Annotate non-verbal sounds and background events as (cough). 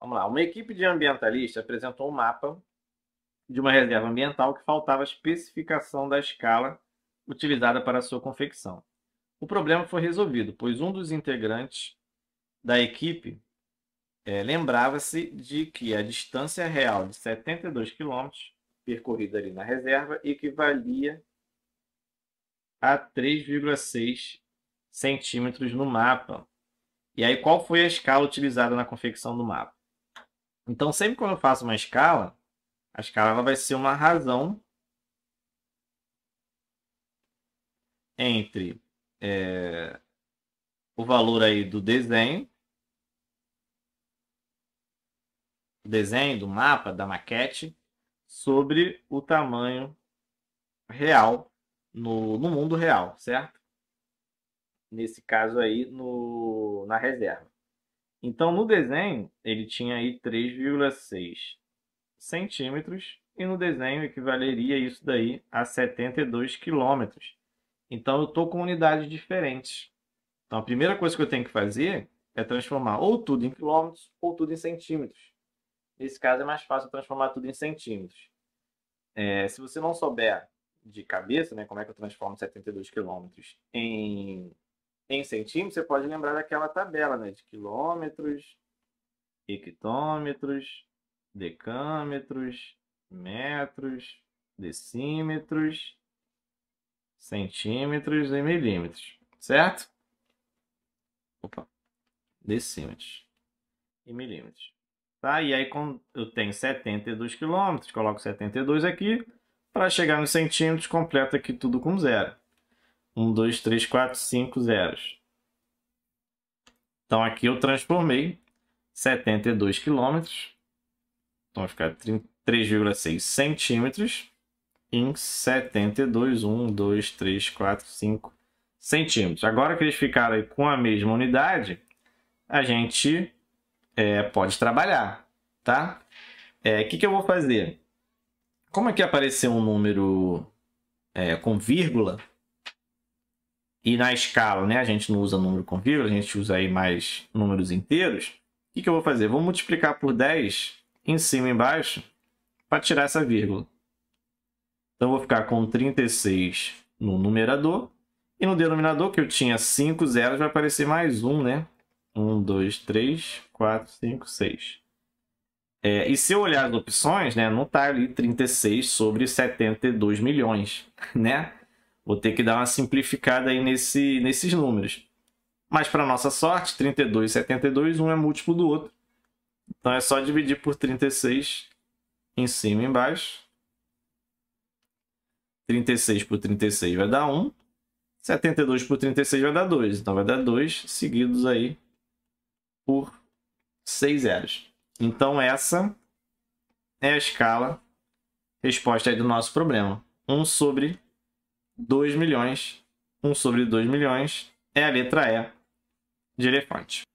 Vamos lá. Uma equipe de ambientalistas apresentou um mapa de uma reserva ambiental que faltava a especificação da escala utilizada para sua confecção. O problema foi resolvido, pois um dos integrantes da equipe é, lembrava-se de que a distância real de 72 quilômetros percorrida ali na reserva equivalia a 3,6 centímetros no mapa. E aí, qual foi a escala utilizada na confecção do mapa? Então, sempre quando eu faço uma escala, a escala ela vai ser uma razão entre é, o valor aí do desenho, desenho do mapa, da maquete, sobre o tamanho real no, no mundo real, certo? Nesse caso aí, no, na reserva. Então, no desenho, ele tinha aí 3,6 centímetros e no desenho equivaleria isso daí a 72 quilômetros. Então, eu estou com unidades diferentes. Então, a primeira coisa que eu tenho que fazer é transformar ou tudo em quilômetros ou tudo em centímetros. Nesse caso, é mais fácil transformar tudo em centímetros. É, se você não souber de cabeça né, como é que eu transformo 72 quilômetros em em centímetros, você pode lembrar daquela tabela né? de quilômetros, hectômetros, decâmetros, metros, decímetros, centímetros e milímetros, certo? Opa, decímetros e milímetros. Tá? E aí, quando eu tenho 72 quilômetros, coloco 72 aqui, para chegar nos centímetros, completa aqui tudo com zero. 1, 2, 3, 4, 5 zeros. Então aqui eu transformei 72 quilômetros. Então vai ficar 3,6 centímetros em 72, 1, 2, 3, 4, 5 centímetros. Agora que eles ficaram com a mesma unidade, a gente é, pode trabalhar, tá? O é, que, que eu vou fazer? Como aqui apareceu um número é, com vírgula, e na escala, né? A gente não usa número com vírgula, a gente usa aí mais números inteiros. O que, que eu vou fazer? Vou multiplicar por 10 em cima e embaixo para tirar essa vírgula. Então, eu vou ficar com 36 no numerador. E no denominador, que eu tinha 5 zeros, vai aparecer mais 1, né? 1, 2, 3, 4, 5, 6. É, e se eu olhar as opções, né, não está ali 36 sobre 72 milhões, (laughs) né? Vou ter que dar uma simplificada aí nesse, nesses números. Mas para nossa sorte, 32 e 72, um é múltiplo do outro. Então é só dividir por 36 em cima e embaixo. 36 por 36 vai dar 1. 72 por 36 vai dar 2. Então vai dar 2 seguidos aí por 6 zeros. Então essa é a escala resposta aí do nosso problema. 1 sobre 2 milhões. 1 sobre 2 milhões é a letra E de elefante.